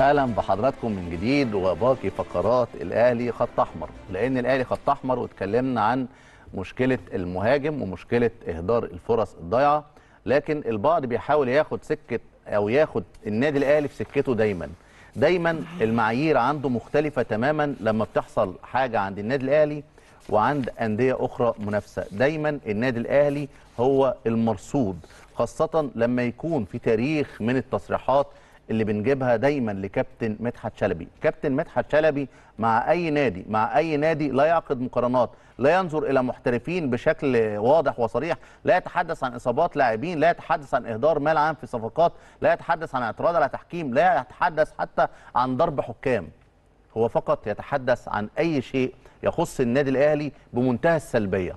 اهلا بحضراتكم من جديد وباقي فقرات الاهلي خط احمر لان الاهلي خط احمر واتكلمنا عن مشكله المهاجم ومشكله اهدار الفرص الضايعه لكن البعض بيحاول ياخد سكه او ياخد النادي الاهلي في سكته دايما دايما المعايير عنده مختلفه تماما لما بتحصل حاجه عند النادي الاهلي وعند انديه اخرى منافسه دايما النادي الاهلي هو المرصود خاصه لما يكون في تاريخ من التصريحات اللي بنجيبها دايما لكابتن مدحت شلبي كابتن مدحت شلبي مع اي نادي مع اي نادي لا يعقد مقارنات لا ينظر الى محترفين بشكل واضح وصريح لا يتحدث عن اصابات لاعبين لا يتحدث عن اهدار مال عام في صفقات لا يتحدث عن اعتراض على تحكيم لا يتحدث حتى عن ضرب حكام هو فقط يتحدث عن اي شيء يخص النادي الاهلي بمنتهى السلبيه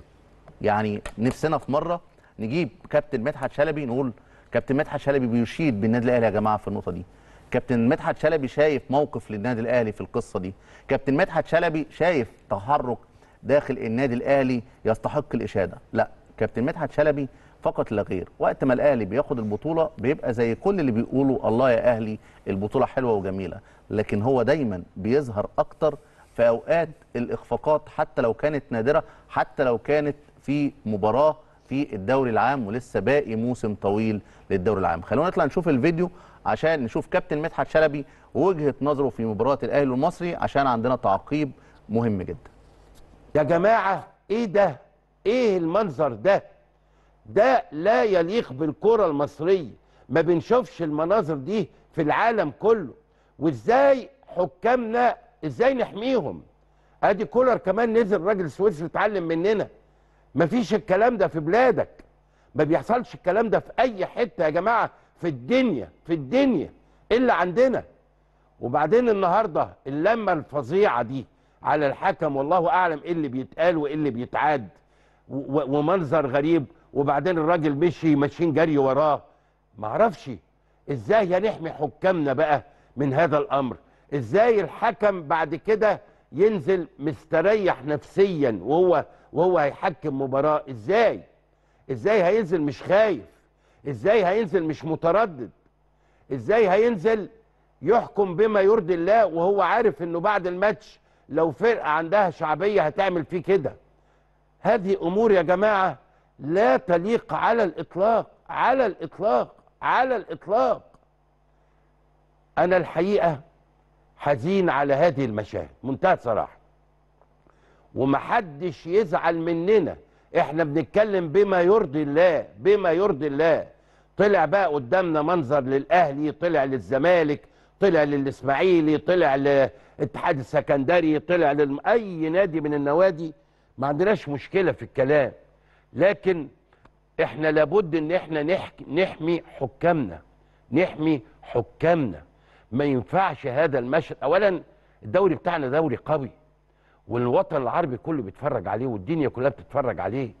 يعني نفسنا في مره نجيب كابتن مدحت شلبي نقول كابتن مدحت شلبي بيشيد بالنادي الاهلي يا جماعه في النقطه دي كابتن مدحت شلبي شايف موقف للنادي الاهلي في القصه دي كابتن مدحت شلبي شايف تحرك داخل النادي الاهلي يستحق الاشاده لا كابتن مدحت شلبي فقط لا غير وقت ما الاهلي بياخد البطوله بيبقى زي كل اللي بيقولوا الله يا اهلي البطوله حلوه وجميله لكن هو دايما بيظهر اكتر في اوقات الاخفاقات حتى لو كانت نادره حتى لو كانت في مباراه في الدوري العام ولسه باقي موسم طويل للدوري العام خلونا نطلع نشوف الفيديو عشان نشوف كابتن مدحت شلبي وجهه نظره في مباراه الاهلي والمصري عشان عندنا تعقيب مهم جدا يا جماعه ايه ده ايه المنظر ده ده لا يليق بالكره المصريه ما بنشوفش المناظر دي في العالم كله وازاي حكامنا ازاي نحميهم ادي كولر كمان نزل راجل سويسري اتعلم مننا مفيش الكلام ده في بلادك ما بيحصلش الكلام ده في اي حته يا جماعه في الدنيا في الدنيا الا عندنا وبعدين النهارده اللمه الفظيعه دي على الحكم والله اعلم ايه اللي بيتقال وايه اللي بيتعاد ومنظر غريب وبعدين الراجل مشي ماشيين جري وراه ما اعرفش ازاي نحمي حكامنا بقى من هذا الامر ازاي الحكم بعد كده ينزل مستريح نفسيا وهو وهو هيحكم مباراه ازاي ازاي هينزل مش خايف ازاي هينزل مش متردد ازاي هينزل يحكم بما يرضي الله وهو عارف انه بعد الماتش لو فرقه عندها شعبيه هتعمل فيه كده هذه امور يا جماعه لا تليق على الاطلاق على الاطلاق على الاطلاق انا الحقيقه حزين على هذه المشاهد منتهى الصراحه ومحدش يزعل مننا احنا بنتكلم بما يرضي الله بما يرضي الله طلع بقى قدامنا منظر للاهلي طلع للزمالك طلع للاسماعيلي طلع للاتحاد السكندري طلع لاي نادي من النوادي ما عندناش مشكله في الكلام لكن احنا لابد ان احنا نحكي نحمي حكامنا نحمي حكامنا ما ينفعش هذا المشهد اولا الدوري بتاعنا دوري قوي والوطن العربي كله بيتفرج عليه والدنيا كلها بتتفرج عليه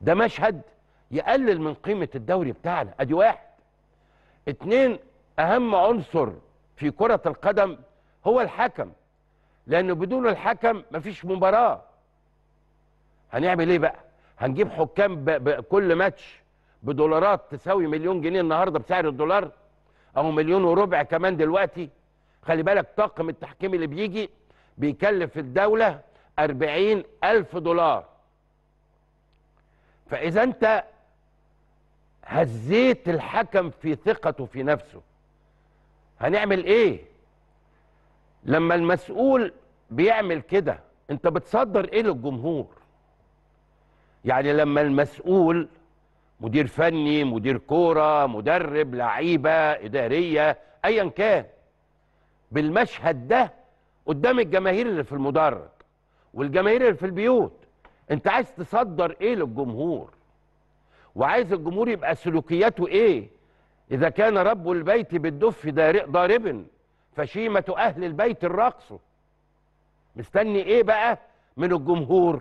ده مشهد يقلل من قيمه الدوري بتاعنا ادي واحد اتنين اهم عنصر في كره القدم هو الحكم لانه بدون الحكم مفيش مباراه هنعمل ايه بقى هنجيب حكام بكل ماتش بدولارات تساوي مليون جنيه النهارده بسعر الدولار اهو مليون وربع كمان دلوقتي خلي بالك طاقم التحكيم اللي بيجي بيكلف الدولة أربعين ألف دولار فإذا أنت هزيت الحكم في ثقته في نفسه هنعمل إيه لما المسؤول بيعمل كده أنت بتصدر إيه للجمهور يعني لما المسؤول مدير فني مدير كورة مدرب لعيبة إدارية أيا كان بالمشهد ده قدام الجماهير اللي في المدرج والجماهير اللي في البيوت انت عايز تصدر ايه للجمهور وعايز الجمهور يبقى سلوكياته ايه اذا كان رب البيت بالدف ضاربا فشيمة اهل البيت الرقص مستني ايه بقى من الجمهور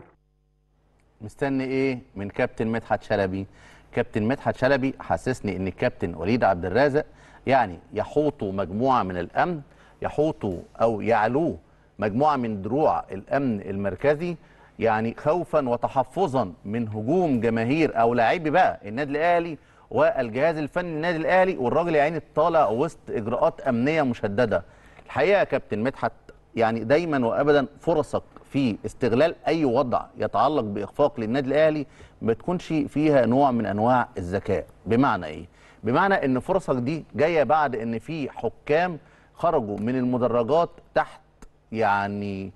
مستني ايه من كابتن مدحت شلبي كابتن مدحت شلبي حسسني ان الكابتن وليد عبد الرازق يعني يحوط مجموعه من الامن يحوط او يعلوه مجموعه من دروع الامن المركزي يعني خوفا وتحفظا من هجوم جماهير او لاعبي بقى النادي الاهلي والجهاز الفني للنادي الاهلي والراجل يا عيني طالع وسط اجراءات امنيه مشدده الحقيقه يا كابتن مدحت يعني دايما وابدا فرصك في استغلال اي وضع يتعلق باخفاق للنادي الاهلي ما تكونش فيها نوع من انواع الذكاء بمعنى ايه بمعنى ان فرصك دي جايه بعد ان في حكام خرجوا من المدرجات تحت يعني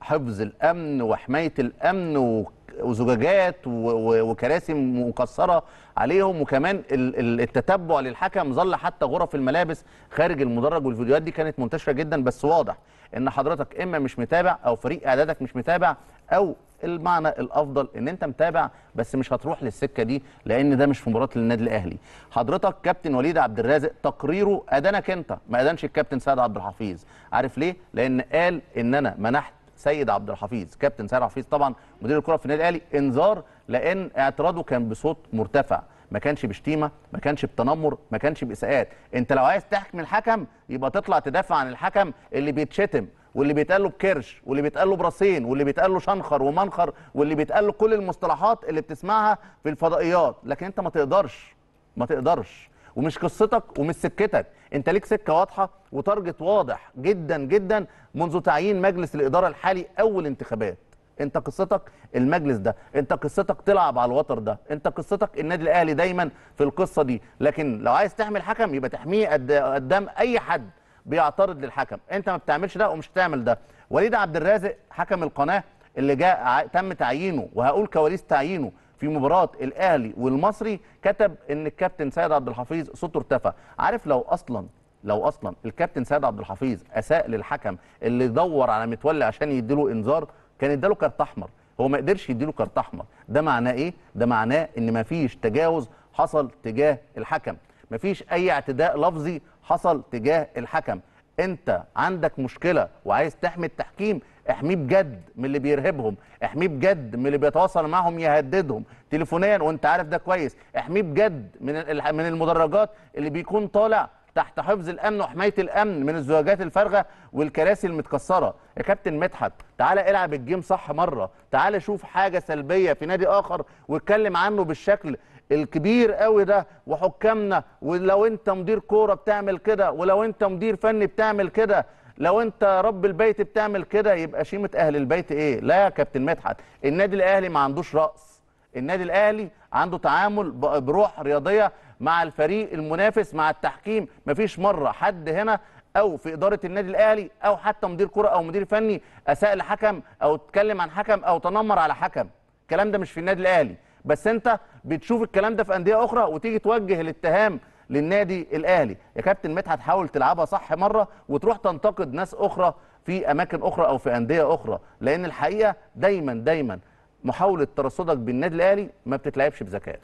حفظ الامن وحمايه الامن وزجاجات وكراسي مكسره عليهم وكمان التتبع للحكم ظل حتى غرف الملابس خارج المدرج والفيديوهات دي كانت منتشره جدا بس واضح ان حضرتك اما مش متابع او فريق اعدادك مش متابع او المعنى الافضل ان انت متابع بس مش هتروح للسكه دي لان ده مش في مباراه للنادي الاهلي حضرتك كابتن وليد عبد الرازق تقريره ادانك انت ما ادانش الكابتن سعد عبد الحفيظ عارف ليه لان قال ان انا منحت سيد عبد الحفيظ كابتن سيد عبد الحفيظ طبعا مدير الكره في النادي الاهلي انذار لان اعتراضه كان بصوت مرتفع ما كانش بشتيمه ما كانش بتنمر ما كانش باساءات انت لو عايز تحكم الحكم يبقى تطلع تدافع عن الحكم اللي بيتشتم واللي بيتقال له بكرش واللي بيتقال له براسين واللي بيتقال له شنخر ومنخر واللي بيتقال له كل المصطلحات اللي بتسمعها في الفضائيات لكن انت ما تقدرش ما تقدرش ومش قصتك ومش سكتك انت ليك سكه واضحه وتارجت واضح جدا جدا منذ تعيين مجلس الاداره الحالي اول انتخابات انت قصتك المجلس ده انت قصتك تلعب على الوتر ده انت قصتك النادي الاهلي دايما في القصه دي لكن لو عايز تحمي الحكم يبقى تحميه قدام اي حد بيعترض للحكم انت ما بتعملش ده ومش هتعمل ده وليد عبد الرازق حكم القناه اللي جاء تم تعيينه وهقول كواليس تعيينه في مباراه الاهلي والمصري كتب ان الكابتن سيد عبد الحفيظ صوته ارتفع عارف لو اصلا لو اصلا الكابتن سيد عبد الحفيظ اساء للحكم اللي دور على متولي عشان يديله انذار كان اداله كارت احمر هو ما قدرش يديله كارت احمر ده معناه ايه ده معناه ان ما فيش تجاوز حصل تجاه الحكم ما فيش اي اعتداء لفظي حصل تجاه الحكم انت عندك مشكله وعايز تحمي التحكيم احميه بجد من اللي بيرهبهم احميه بجد من اللي بيتواصل معهم يهددهم تليفونيا وانت عارف ده كويس احميه بجد من من المدرجات اللي بيكون طالع تحت حفظ الامن وحمايه الامن من الزجاجات الفارغه والكراسي المتكسره يا كابتن مدحت تعالى العب الجيم صح مره تعالى شوف حاجه سلبيه في نادي اخر واتكلم عنه بالشكل الكبير قوي ده وحكامنا ولو انت مدير كوره بتعمل كده ولو انت مدير فني بتعمل كده لو انت رب البيت بتعمل كده يبقى شيمه اهل البيت ايه لا يا كابتن مدحت النادي الاهلي ما عندوش راس النادي الاهلي عنده تعامل بروح رياضيه مع الفريق المنافس مع التحكيم مفيش مره حد هنا او في اداره النادي الاهلي او حتى مدير كره او مدير فني اساء لحكم او اتكلم عن حكم او تنمر على حكم الكلام ده مش في النادي الاهلي بس انت بتشوف الكلام ده في انديه اخرى وتيجي توجه الاتهام للنادي الاهلي يا كابتن مدحت حاول تلعبها صح مره وتروح تنتقد ناس اخرى في اماكن اخرى او في انديه اخرى لان الحقيقه دايما دايما محاوله ترصدك بالنادي الاهلي ما بتتلعبش بذكاء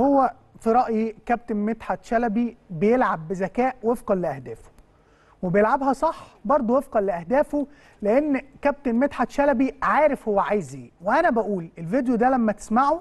هو في رايي كابتن مدحت شلبي بيلعب بذكاء وفقا لاهدافه وبيلعبها صح برضه وفقا لاهدافه لان كابتن مدحت شلبي عارف هو عايز ايه وانا بقول الفيديو ده لما تسمعه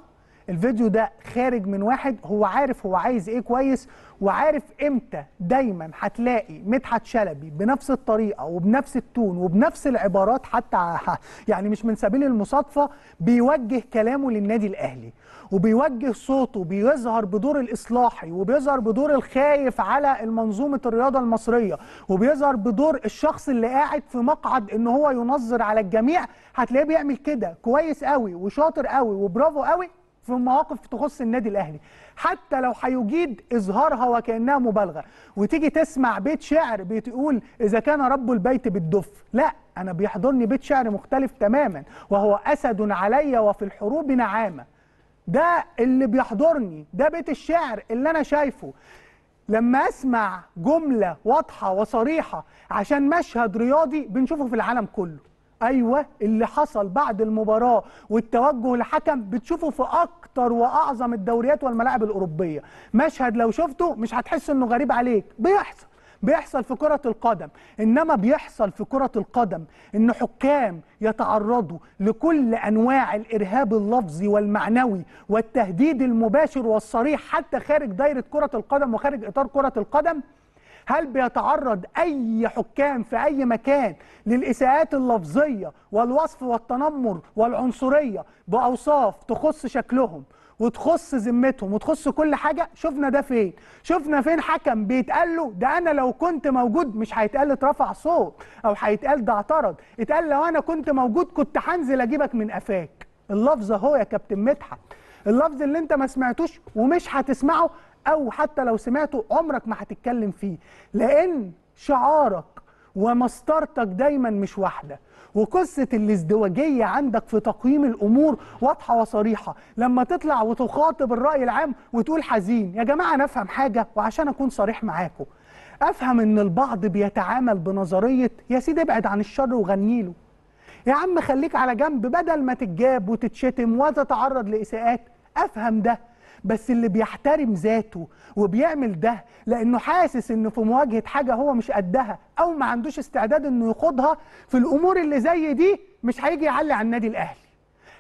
الفيديو ده خارج من واحد هو عارف هو عايز ايه كويس وعارف امتى دايما هتلاقي مدحت شلبي بنفس الطريقه وبنفس التون وبنفس العبارات حتى يعني مش من سبيل المصادفه بيوجه كلامه للنادي الاهلي وبيوجه صوته بيظهر بدور الاصلاحي وبيظهر بدور الخايف على المنظومه الرياضه المصريه وبيظهر بدور الشخص اللي قاعد في مقعد ان هو ينظر على الجميع هتلاقيه بيعمل كده كويس قوي وشاطر قوي وبرافو قوي في مواقف تخص النادي الاهلي حتى لو هيجيد اظهارها وكانها مبالغه وتيجي تسمع بيت شعر بتقول اذا كان رب البيت بالدف لا انا بيحضرني بيت شعر مختلف تماما وهو اسد علي وفي الحروب نعامه ده اللي بيحضرني ده بيت الشعر اللي انا شايفه لما اسمع جمله واضحه وصريحه عشان مشهد رياضي بنشوفه في العالم كله ايوه اللي حصل بعد المباراه والتوجه الحكم بتشوفه في اكتر واعظم الدوريات والملاعب الاوروبيه مشهد لو شفته مش هتحس انه غريب عليك بيحصل بيحصل في كرة القدم إنما بيحصل في كرة القدم إن حكام يتعرضوا لكل أنواع الإرهاب اللفظي والمعنوي والتهديد المباشر والصريح حتى خارج دايرة كرة القدم وخارج إطار كرة القدم هل بيتعرض أي حكام في أي مكان للإساءات اللفظية والوصف والتنمر والعنصرية بأوصاف تخص شكلهم وتخص ذمتهم وتخص كل حاجة شفنا ده فين شفنا فين حكم بيتقال له ده أنا لو كنت موجود مش هيتقال اترفع صوت أو هيتقال ده اعترض اتقال لو أنا كنت موجود كنت هنزل أجيبك من قفاك اللفظة هو يا كابتن مدحت اللفظ اللي انت ما سمعتوش ومش هتسمعه او حتى لو سمعته عمرك ما هتتكلم فيه لان شعارك ومسطرتك دايما مش واحده وقصه الازدواجيه عندك في تقييم الامور واضحه وصريحه لما تطلع وتخاطب الراي العام وتقول حزين يا جماعه انا افهم حاجه وعشان اكون صريح معاكم افهم ان البعض بيتعامل بنظريه يا سيدي ابعد عن الشر وغنيله يا عم خليك على جنب بدل ما تتجاب وتتشتم وتتعرض لاساءات افهم ده بس اللي بيحترم ذاته وبيعمل ده لانه حاسس انه في مواجهه حاجه هو مش قدها او ما عندوش استعداد انه يخوضها في الامور اللي زي دي مش هيجي يعلي على النادي الاهلي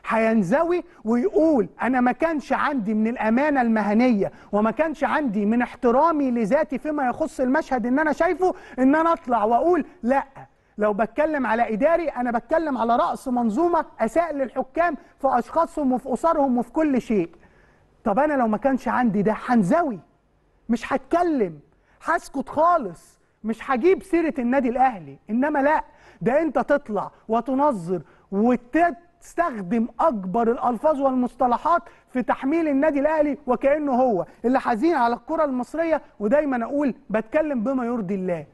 هينزوي ويقول انا ما كانش عندي من الامانه المهنيه وما كانش عندي من احترامي لذاتي فيما يخص المشهد ان انا شايفه ان انا اطلع واقول لا لو بتكلم على إداري أنا بتكلم على رأس منظومة أساء للحكام في أشخاصهم وفي أسرهم وفي كل شيء طب أنا لو ما كانش عندي ده هنزوي مش هتكلم هسكت خالص مش هجيب سيرة النادي الأهلي إنما لا ده أنت تطلع وتنظر وتستخدم أكبر الألفاظ والمصطلحات في تحميل النادي الأهلي وكأنه هو اللي حزين على الكرة المصرية ودايما أقول بتكلم بما يرضي الله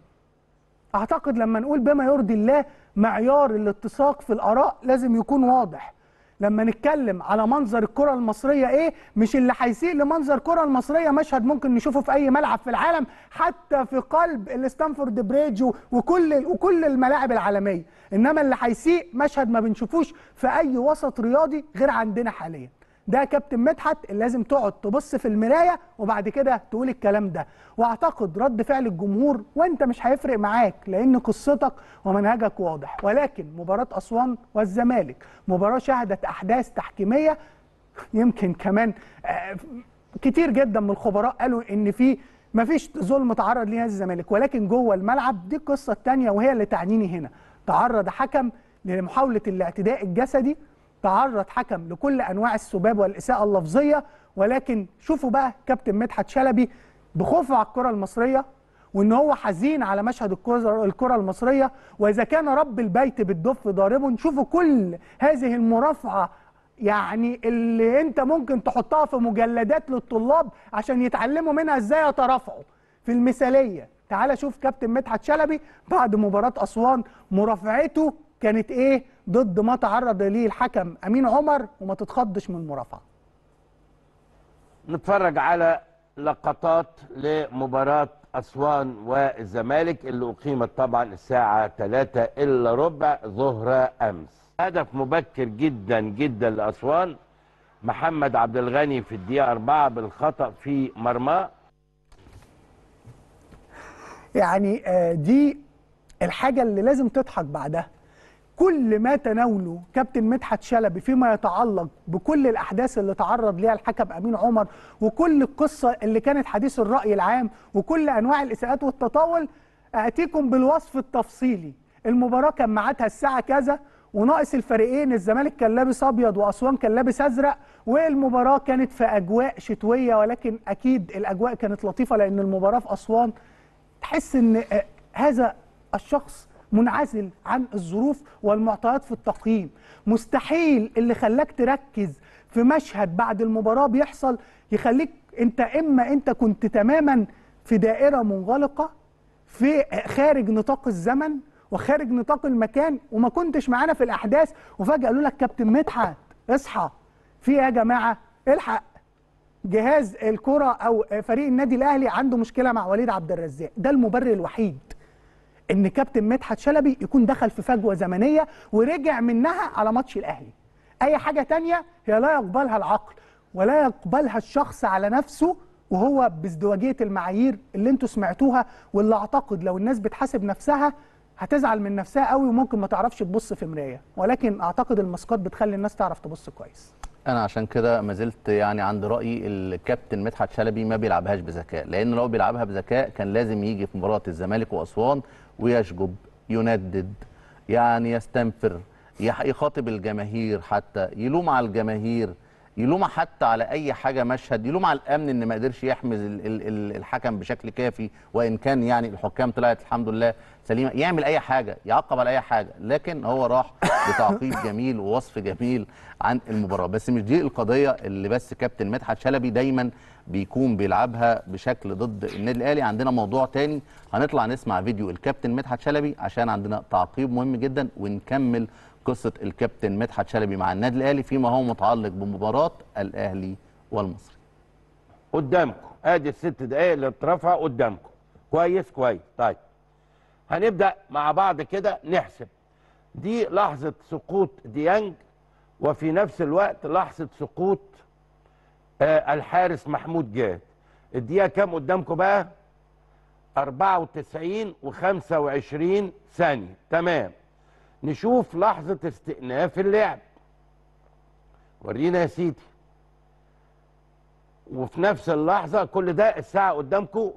اعتقد لما نقول بما يرضي الله معيار الاتساق في الاراء لازم يكون واضح لما نتكلم على منظر الكره المصريه ايه مش اللي هيسيء لمنظر الكره المصريه مشهد ممكن نشوفه في اي ملعب في العالم حتى في قلب الاستانفورد بريدج وكل وكل الملاعب العالميه انما اللي هيسيء مشهد ما بنشوفوش في اي وسط رياضي غير عندنا حاليا ده كابتن مدحت اللي لازم تقعد تبص في المرايه وبعد كده تقول الكلام ده واعتقد رد فعل الجمهور وانت مش هيفرق معاك لان قصتك ومنهجك واضح ولكن مباراه اسوان والزمالك مباراه شهدت احداث تحكيميه يمكن كمان آه، كتير جدا من الخبراء قالوا ان في مفيش ظلم تعرض نادي الزمالك ولكن جوه الملعب دي القصه الثانيه وهي اللي تعنيني هنا تعرض حكم لمحاوله الاعتداء الجسدي تعرض حكم لكل انواع السباب والاساءه اللفظيه ولكن شوفوا بقى كابتن مدحت شلبي بخوفه على الكره المصريه وان هو حزين على مشهد الكره المصريه واذا كان رب البيت بالدف ضاربه شوفوا كل هذه المرافعه يعني اللي انت ممكن تحطها في مجلدات للطلاب عشان يتعلموا منها ازاي يترافعوا في المثاليه تعال شوف كابتن مدحت شلبي بعد مباراه اسوان مرافعته كانت ايه ضد ما تعرض ليه الحكم امين عمر وما تتخضش من المرافعه نتفرج على لقطات لمباراه اسوان والزمالك اللي اقيمت طبعا الساعه 3 الا ربع ظهر امس هدف مبكر جدا جدا لاسوان محمد عبد الغني في الدقيقه 4 بالخطا في مرماه يعني آه، دي الحاجه اللي لازم تضحك بعدها كل ما تناوله كابتن مدحت شلبي فيما يتعلق بكل الاحداث اللي تعرض ليها الحكم امين عمر وكل القصه اللي كانت حديث الراي العام وكل انواع الاساءات والتطاول اتيكم بالوصف التفصيلي المباراه كان ميعادها الساعه كذا وناقص الفريقين الزمالك كان لابس ابيض واسوان كان لابس ازرق والمباراه كانت في اجواء شتويه ولكن اكيد الاجواء كانت لطيفه لان المباراه في اسوان تحس ان آه، هذا الشخص منعزل عن الظروف والمعطيات في التقييم مستحيل اللي خلاك تركز في مشهد بعد المباراه بيحصل يخليك انت اما انت كنت تماما في دائره منغلقه في خارج نطاق الزمن وخارج نطاق المكان وما كنتش معانا في الاحداث وفجاه قالوا لك كابتن مدحت اصحى في ايه يا جماعه الحق جهاز الكره او فريق النادي الاهلي عنده مشكله مع وليد عبد الرزاق ده المبرر الوحيد ان كابتن مدحت شلبي يكون دخل في فجوه زمنيه ورجع منها على ماتش الاهلي اي حاجه تانية هي لا يقبلها العقل ولا يقبلها الشخص على نفسه وهو بازدواجيه المعايير اللي انتوا سمعتوها واللي اعتقد لو الناس بتحاسب نفسها هتزعل من نفسها قوي وممكن ما تعرفش تبص في مرايه ولكن اعتقد الماسكات بتخلي الناس تعرف تبص كويس انا عشان كده ما زلت يعني عند رايي الكابتن مدحت شلبي ما بيلعبهاش بذكاء لان لو بيلعبها بذكاء كان لازم يجي في مباراه الزمالك واسوان ويشجب يندد يعني يستنفر يخاطب الجماهير حتى يلوم على الجماهير يلوم حتى على اي حاجه مشهد يلوم على الامن ان ما قدرش يحمز الحكم بشكل كافي وان كان يعني الحكام طلعت الحمد لله سليمه يعمل اي حاجه يعقب على اي حاجه لكن هو راح بتعقيب جميل ووصف جميل عن المباراه بس مش دي القضيه اللي بس كابتن مدحت شلبي دايما بيكون بيلعبها بشكل ضد النادي الاهلي عندنا موضوع تاني هنطلع نسمع فيديو الكابتن مدحت شلبي عشان عندنا تعقيب مهم جدا ونكمل قصه الكابتن مدحت شلبي مع النادي الاهلي فيما هو متعلق بمباراه الاهلي والمصري قدامكم ادي الست دقائق اللي اترفع قدامكم كويس كويس طيب هنبدا مع بعض كده نحسب دي لحظه سقوط ديانج وفي نفس الوقت لحظه سقوط آه الحارس محمود جاد الدقيقه كام قدامكم بقى 94 و25 ثانيه تمام نشوف لحظه استئناف اللعب ورينا يا سيدي وفي نفس اللحظه كل ده الساعه قدامكم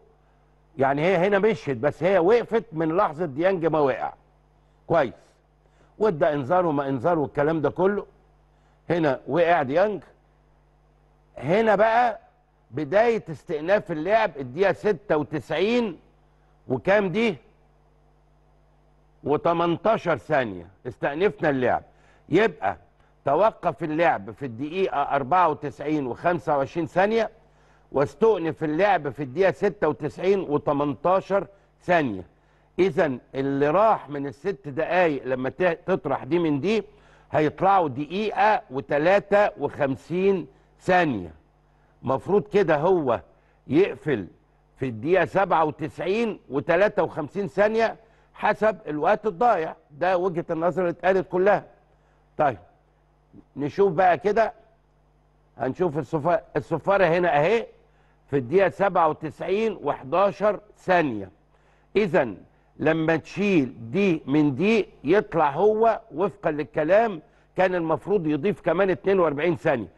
يعني هي هنا مشيت بس هي وقفت من لحظه ديانج ما وقع كويس وادى انذار وما انذار والكلام ده كله هنا وقع ديانج هنا بقى بداية استئناف اللعب الدقيقة 96 وكام دي؟ و18 ثانية استأنفنا اللعب يبقى توقف اللعب في الدقيقة 94 و25 ثانية واستؤنف اللعب في الدقيقة 96 و18 ثانية إذا اللي راح من الست دقايق لما تطرح دي من دي هيطلعوا دقيقة و53 ثانية ثانية مفروض كده هو يقفل في الدقيقة 97 و53 ثانية حسب الوقت الضايع ده وجهة النظر اللي اتقالت كلها طيب نشوف بقى كده هنشوف الصفارة, الصفارة هنا اهي في الدقيقة 97 و11 ثانية إذا لما تشيل دي من دي يطلع هو وفقا للكلام كان المفروض يضيف كمان 42 ثانية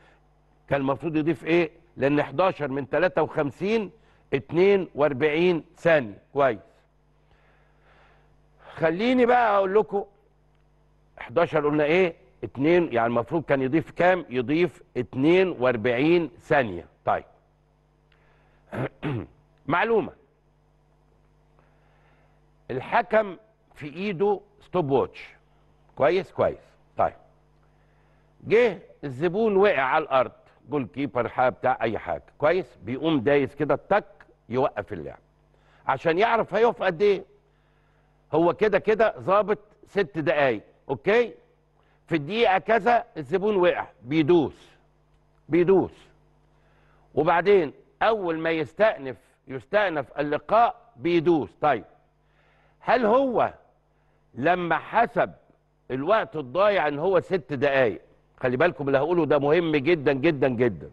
كان المفروض يضيف ايه لان 11 من 53 42 ثانيه كويس خليني بقى اقول لكم 11 قلنا ايه 2 يعني المفروض كان يضيف كام يضيف 42 ثانيه طيب معلومه الحكم في ايده ستوب ووتش كويس كويس طيب جه الزبون وقع على الارض جول كيبر حاجه بتاع اي حاجه كويس بيقوم دايس كده تك يوقف اللعب عشان يعرف هيقف قد ايه هو كده كده ظابط ست دقايق اوكي في الدقيقه كذا الزبون وقع بيدوس بيدوس وبعدين اول ما يستأنف يستأنف اللقاء بيدوس طيب هل هو لما حسب الوقت الضايع ان هو ست دقايق خلي بالكم اللي هقوله ده مهم جدا جدا جدا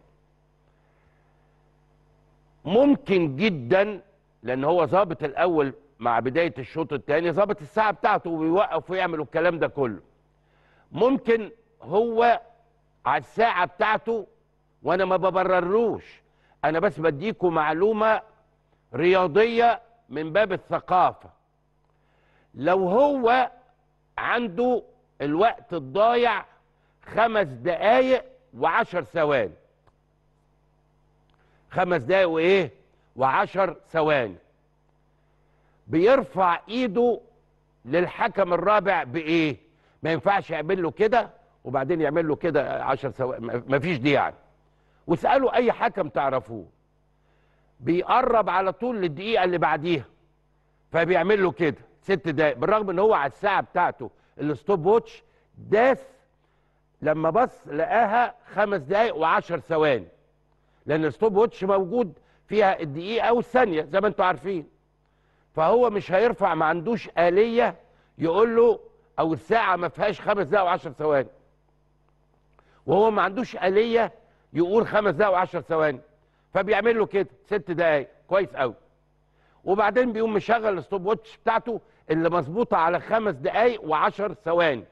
ممكن جدا لان هو ظابط الاول مع بدايه الشوط الثاني ظابط الساعه بتاعته وبيوقف ويعمل الكلام ده كله ممكن هو على الساعه بتاعته وانا ما ببررلوش انا بس بديكم معلومه رياضيه من باب الثقافه لو هو عنده الوقت الضايع خمس دقايق وعشر ثواني خمس دقايق وايه وعشر ثواني بيرفع ايده للحكم الرابع بايه ما ينفعش يعمل له كده وبعدين يعمل له كده 10 ثواني مفيش دي يعني واسالوا اي حكم تعرفوه بيقرب على طول للدقيقه اللي بعديها فبيعمل له كده ست دقايق بالرغم ان هو على الساعه بتاعته الستوب ووتش داس لما بص لقاها خمس دقايق وعشر ثواني لان الستوب ووتش موجود فيها الدقيقه او الثانيه زي ما انتم عارفين فهو مش هيرفع ما عندوش اليه يقول له او الساعه ما فيهاش خمس دقايق وعشر ثواني وهو ما عندوش اليه يقول خمس دقايق وعشر ثواني فبيعمل له كده ست دقايق كويس قوي وبعدين بيقوم مشغل الستوب ووتش بتاعته اللي مظبوطه على خمس دقايق وعشر ثواني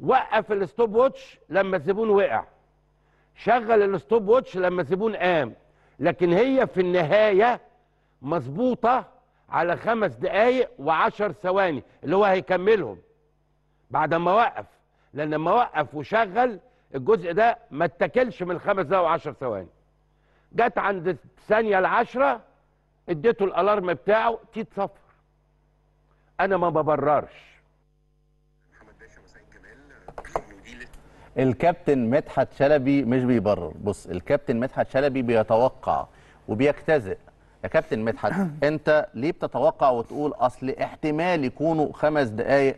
وقف الستوب ووتش لما الزبون وقع شغل الستوب ووتش لما الزبون قام لكن هي في النهايه مظبوطه على خمس دقايق وعشر ثواني اللي هو هيكملهم بعد ما وقف لان لما وقف وشغل الجزء ده ما اتكلش من خمس دقايق وعشر ثواني جت عند الثانيه العشره اديته الالارم بتاعه تيت صفر انا ما ببررش الكابتن مدحت شلبي مش بيبرر بص الكابتن مدحت شلبي بيتوقع وبيجتزئ يا كابتن مدحت انت ليه بتتوقع وتقول اصل احتمال يكونوا خمس دقائق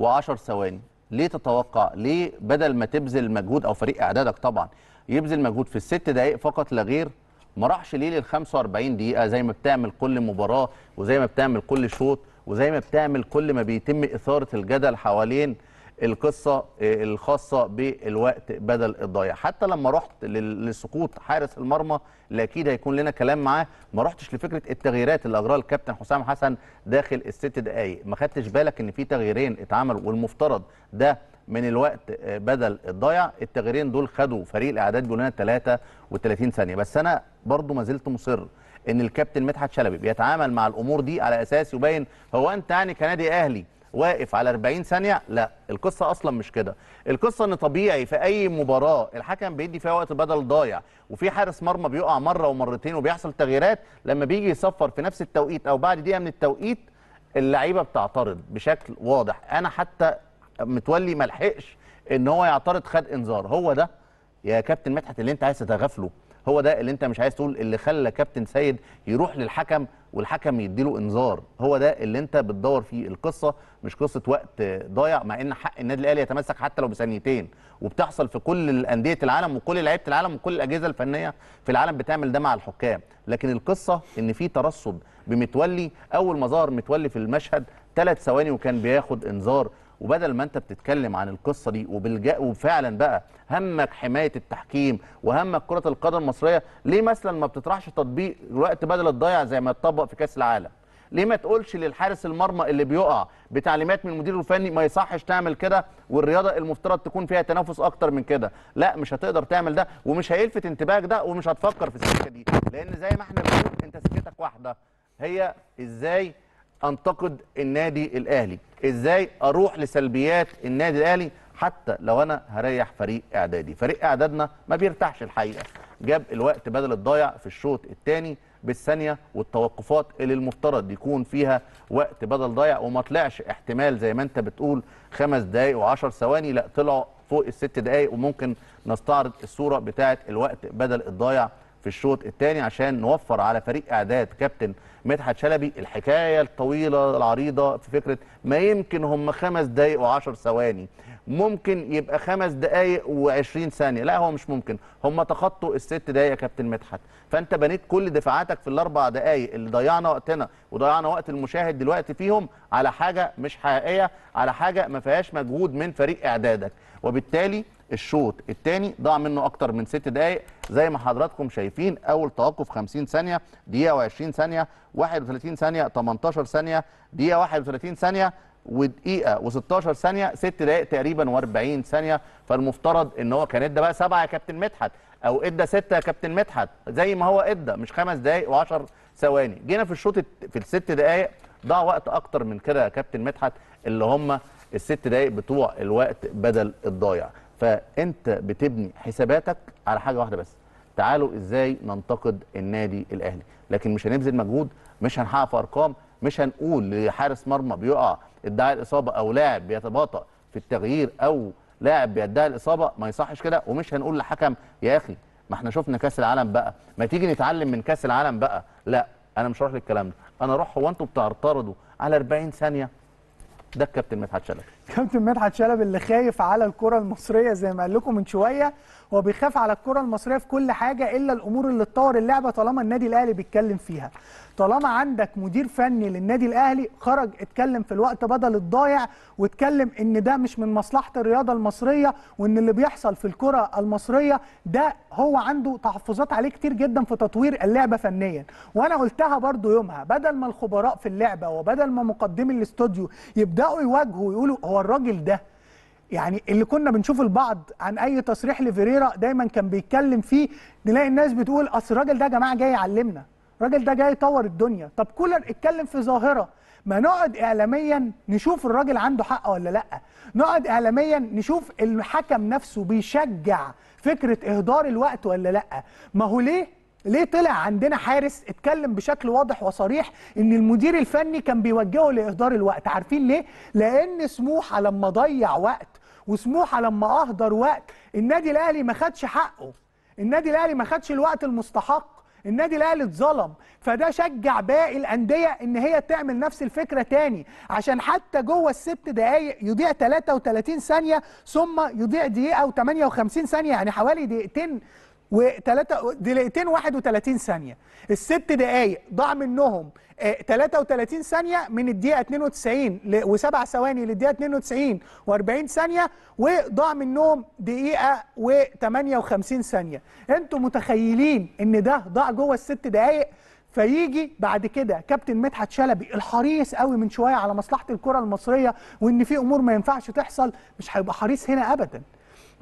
و10 ثواني ليه تتوقع ليه بدل ما تبذل مجهود او فريق اعدادك طبعا يبذل مجهود في الست دقائق فقط لا غير ما راحش ليه لل 45 دقيقه زي ما بتعمل كل مباراه وزي ما بتعمل كل شوط وزي ما بتعمل كل ما بيتم اثاره الجدل حوالين القصه آه، الخاصه بالوقت بدل الضايع حتى لما رحت لسقوط حارس المرمى اللي اكيد هيكون لنا كلام معاه ما رحتش لفكره التغييرات اللي اجراها الكابتن حسام حسن داخل الست دقائق ما خدتش بالك ان في تغييرين اتعملوا والمفترض ده من الوقت آه، بدل الضايع التغييرين دول خدوا فريق الاعداد بيقول لنا 33 ثانيه بس انا برضو ما زلت مصر ان الكابتن مدحت شلبي بيتعامل مع الامور دي على اساس يبين هو انت يعني كنادي اهلي واقف على 40 ثانيه لا القصه اصلا مش كده القصه ان طبيعي في اي مباراه الحكم بيدي فيها وقت بدل ضايع وفي حارس مرمى بيقع مره ومرتين وبيحصل تغييرات لما بيجي يصفر في نفس التوقيت او بعد دقيقه من التوقيت اللعيبه بتعترض بشكل واضح انا حتى متولي ما لحقش ان هو يعترض خد انذار هو ده يا كابتن مدحت اللي انت عايز تتغافله هو ده اللي انت مش عايز تقول اللي خلى كابتن سيد يروح للحكم والحكم يديله انذار هو ده اللي انت بتدور فيه القصه مش قصه وقت ضايع مع ان حق النادي الاهلي يتمسك حتى لو بثانيتين وبتحصل في كل الانديه العالم وكل لعيبه العالم وكل الاجهزه الفنيه في العالم بتعمل ده مع الحكام لكن القصه ان في ترصد بمتولي اول ما ظهر متولي في المشهد ثلاث ثواني وكان بياخد انذار وبدل ما انت بتتكلم عن القصه دي وبالج... وفعلا بقى همك حمايه التحكيم وهمك كره القدم المصريه ليه مثلا ما بتطرحش تطبيق الوقت بدل الضيع زي ما اتطبق في كاس العالم ليه ما تقولش للحارس المرمى اللي بيقع بتعليمات من المدير الفني ما يصحش تعمل كده والرياضه المفترض تكون فيها تنافس اكتر من كده لا مش هتقدر تعمل ده ومش هيلفت انتباهك ده ومش هتفكر في السكه دي لان زي ما احنا بنقول انت سكتك واحده هي ازاي انتقد النادي الاهلي ازاي اروح لسلبيات النادي الاهلي حتى لو انا هريح فريق اعدادي فريق اعدادنا ما بيرتاحش الحقيقه جاب الوقت بدل الضايع في الشوط الثاني بالثانيه والتوقفات اللي المفترض يكون فيها وقت بدل ضايع وما طلعش احتمال زي ما انت بتقول خمس دقائق و10 ثواني لا طلعوا فوق الست دقائق وممكن نستعرض الصوره بتاعه الوقت بدل الضايع في الشوط الثاني عشان نوفر على فريق اعداد كابتن مدحت شلبي الحكايه الطويله العريضه في فكره ما يمكن هم خمس دقائق وعشر ثواني ممكن يبقى خمس دقائق و20 ثانيه لا هو مش ممكن هم تخطوا الست دقائق يا كابتن مدحت فانت بنيت كل دفاعاتك في الاربع دقائق اللي ضيعنا وقتنا وضيعنا وقت المشاهد دلوقتي فيهم على حاجه مش حقيقيه على حاجه ما فيهاش مجهود من فريق اعدادك وبالتالي الشوط الثاني ضاع منه اكتر من ست دقائق زي ما حضراتكم شايفين اول توقف 50 ثانيه دقيقه و20 ثانيه 31 ثانيه 18 ثانيه دقيقه 31 ثانيه ودقيقه و16 ثانيه 6 دقائق تقريبا و40 ثانيه فالمفترض ان هو كان ادى بقى 7 يا كابتن مدحت او ادى 6 يا كابتن مدحت زي ما هو ادى مش 5 دقائق و10 ثواني جينا في الشوط في الست دقائق ضاع وقت اكتر من كده يا كابتن مدحت اللي هم الست دقائق بتوع الوقت بدل الضايع فانت بتبني حساباتك على حاجه واحده بس تعالوا ازاي ننتقد النادي الاهلي لكن مش هنبذل مجهود مش هنحقق في ارقام مش هنقول لحارس مرمى بيقع ادعاء الاصابه او لاعب بيتباطأ في التغيير او لاعب بيدعي الاصابه ما يصحش كده ومش هنقول لحكم يا اخي ما احنا شفنا كاس العالم بقى ما تيجي نتعلم من كاس العالم بقى لا انا مش هروح للكلام ده انا اروح هو انتوا بتعترضوا على 40 ثانيه ده الكابتن مدحت شلبي كابتن مدحت شلبي اللي خايف على الكره المصريه زي ما قال لكم من شويه هو بيخاف على الكره المصريه في كل حاجه الا الامور اللي تطور اللعبه طالما النادي الاهلي بيتكلم فيها طالما عندك مدير فني للنادي الاهلي خرج اتكلم في الوقت بدل الضايع واتكلم ان ده مش من مصلحه الرياضه المصريه وان اللي بيحصل في الكره المصريه ده هو عنده تحفظات عليه كتير جدا في تطوير اللعبه فنيا وانا قلتها برضو يومها بدل ما الخبراء في اللعبه وبدل ما مقدمي الاستوديو يبداوا يواجهوا ويقولوا هو الراجل ده يعني اللي كنا بنشوف البعض عن اي تصريح لفيريرا دايما كان بيتكلم فيه نلاقي الناس بتقول اصل الراجل ده يا جماعه جاي يعلمنا الراجل ده جاي يطور الدنيا طب كولر اتكلم في ظاهره ما نقعد اعلاميا نشوف الراجل عنده حق ولا لا نقعد اعلاميا نشوف الحكم نفسه بيشجع فكره اهدار الوقت ولا لا ما هو ليه ليه طلع عندنا حارس اتكلم بشكل واضح وصريح ان المدير الفني كان بيوجهه لاهدار الوقت عارفين ليه لان سموحه لما ضيع وقت وسموحه لما اهدر وقت النادي الاهلي ما خدش حقه النادي الاهلي ما خدش الوقت المستحق النادي الاهلي اتظلم فده شجع باقي الانديه ان هي تعمل نفس الفكره تاني عشان حتى جوه الست دقائق يضيع 33 ثانيه ثم يضيع دقيقه و58 ثانيه يعني حوالي دقيقتين و3 دقيقتين 31 ثانيه الست دقائق ضاع منهم 33 آه، ثانيه من الدقيقه 92 و7 ثواني للدقيقه 92 و40 ثانيه وضاع منهم دقيقه و58 ثانيه انتوا متخيلين ان ده ضاع جوه الست دقائق فيجي بعد كده كابتن مدحت شلبي الحريص قوي من شويه على مصلحه الكره المصريه وان في امور ما ينفعش تحصل مش هيبقى حريص هنا ابدا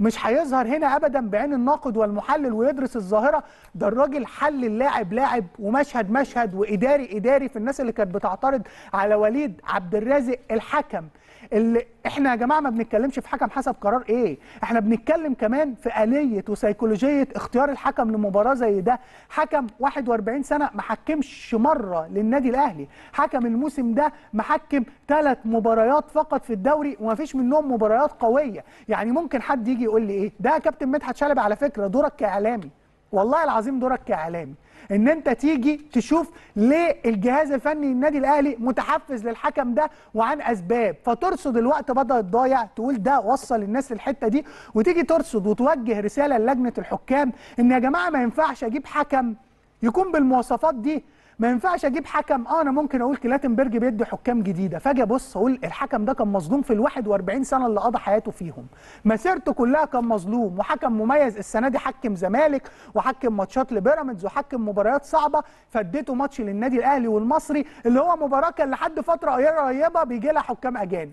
مش هيظهر هنا ابدا بعين الناقد والمحلل ويدرس الظاهره ده الراجل حل اللاعب لاعب ومشهد مشهد واداري اداري في الناس اللي كانت بتعترض على وليد عبد الرازق الحكم اللي احنا يا جماعه ما بنتكلمش في حكم حسب قرار ايه احنا بنتكلم كمان في اليه وسيكولوجيه اختيار الحكم لمباراه زي ده حكم 41 سنه ما حكمش مره للنادي الاهلي حكم الموسم ده محكم ثلاث مباريات فقط في الدوري وما فيش منهم مباريات قويه يعني ممكن حد يجي يقول لي ايه ده يا كابتن مدحت شلبي على فكره دورك كاعلامي والله العظيم دورك كاعلامي ان انت تيجي تشوف ليه الجهاز الفني النادي الاهلي متحفز للحكم ده وعن اسباب فترصد الوقت بدل الضايع تقول ده وصل الناس للحته دي وتيجي ترصد وتوجه رساله للجنه الحكام ان يا جماعه ما ينفعش اجيب حكم يكون بالمواصفات دي ما ينفعش اجيب حكم اه انا ممكن اقول كلاتنبرج بيدي حكام جديده فاجي ابص اقول الحكم ده كان مظلوم في ال 41 سنه اللي قضى حياته فيهم مسيرته كلها كان مظلوم وحكم مميز السنه دي حكم زمالك وحكم ماتشات لبيراميدز وحكم مباريات صعبه فديته ماتش للنادي الاهلي والمصري اللي هو مباراه كان لحد فتره قريبه بيجي لها حكام اجانب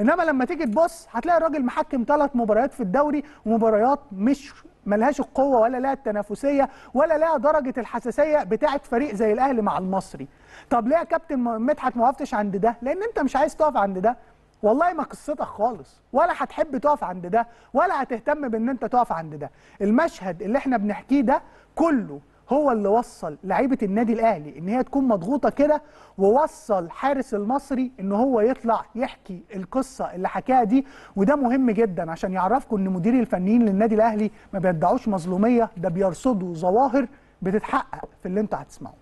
انما لما تيجي تبص هتلاقي الراجل محكم ثلاث مباريات في الدوري ومباريات مش ملهاش القوه ولا لها التنافسيه ولا لها درجه الحساسيه بتاعه فريق زي الاهلي مع المصري طب ليه يا كابتن مدحت ما وقفتش عند ده لان انت مش عايز تقف عند ده والله ما قصتك خالص ولا هتحب تقف عند ده ولا هتهتم بان انت تقف عند ده المشهد اللي احنا بنحكيه ده كله هو اللي وصل لعيبه النادي الاهلي ان هي تكون مضغوطه كده ووصل حارس المصري ان هو يطلع يحكي القصه اللي حكاها دي وده مهم جدا عشان يعرفكم ان مدير الفنيين للنادي الاهلي ما بيدعوش مظلوميه ده بيرصدوا ظواهر بتتحقق في اللي انتوا هتسمعوه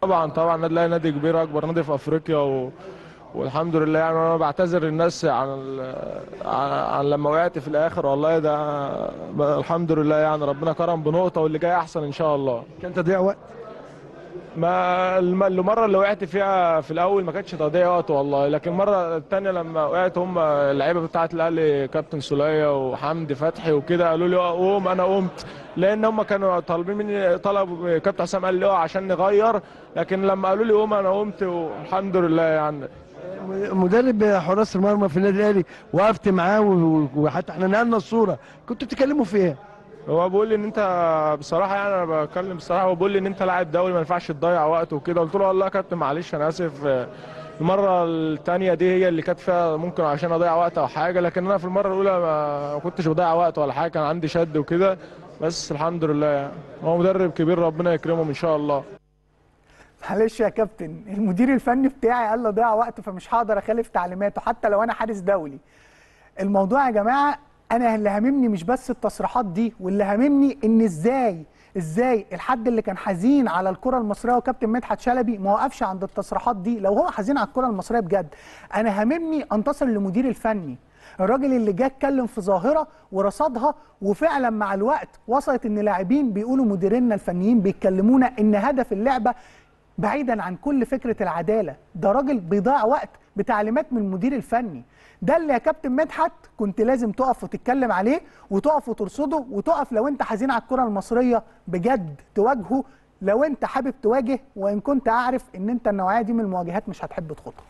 طبعا طبعا النادي الاهلي نادي كبير اكبر نادي في افريقيا و... والحمد لله يعني انا بعتذر للناس عن عن لما وقعت في الاخر والله ده الحمد لله يعني ربنا كرم بنقطه واللي جاي احسن ان شاء الله كان تضييع وقت ما المره اللي وقعت فيها في الاول ما كانتش تضييع وقت والله لكن المره الثانيه لما وقعت هم اللعيبه بتاعه الاهلي كابتن سليه وحمدي فتحي وكده قالوا لي آه، قوم انا قمت لان هم كانوا طالبين مني طلب كابتن حسام قال لي آه، عشان نغير لكن لما قالوا لي قوم انا قمت والحمد لله يعني مدرب حراس المرمى في النادي الاهلي وقفت معاه وحتى احنا نقلنا الصوره كنتوا بتتكلموا في ايه؟ هو بيقول لي ان انت بصراحه يعني انا بتكلم بصراحه هو بيقول لي ان انت لاعب دولي ما ينفعش تضيع وقت وكده قلت له والله يا كابتن معلش انا اسف المره الثانيه دي هي اللي كانت فيها ممكن عشان اضيع وقت او حاجه لكن انا في المره الاولى ما كنتش بضيع وقت ولا حاجه كان عندي شد وكده بس الحمد لله يعني هو مدرب كبير ربنا يكرمه ان شاء الله معلش يا كابتن المدير الفني بتاعي قال له ضيع وقت فمش هقدر اخالف تعليماته حتى لو انا حارس دولي الموضوع يا جماعه انا اللي هاممني مش بس التصريحات دي واللي هاممني ان ازاي ازاي الحد اللي كان حزين على الكره المصريه وكابتن مدحت شلبي ما وقفش عند التصريحات دي لو هو حزين على الكره المصريه بجد انا هاممني انتصر لمدير الفني الراجل اللي جه اتكلم في ظاهره ورصدها وفعلا مع الوقت وصلت ان لاعبين بيقولوا مديرينا الفنيين بيتكلمونا ان هدف اللعبه بعيدا عن كل فكره العداله ده راجل بيضيع وقت بتعليمات من المدير الفني ده اللي يا كابتن مدحت كنت لازم تقف وتتكلم عليه وتقف وترصده وتقف لو انت حزين على الكره المصريه بجد تواجهه لو انت حابب تواجه وان كنت اعرف ان انت النوعيه دي من المواجهات مش هتحب تخوضها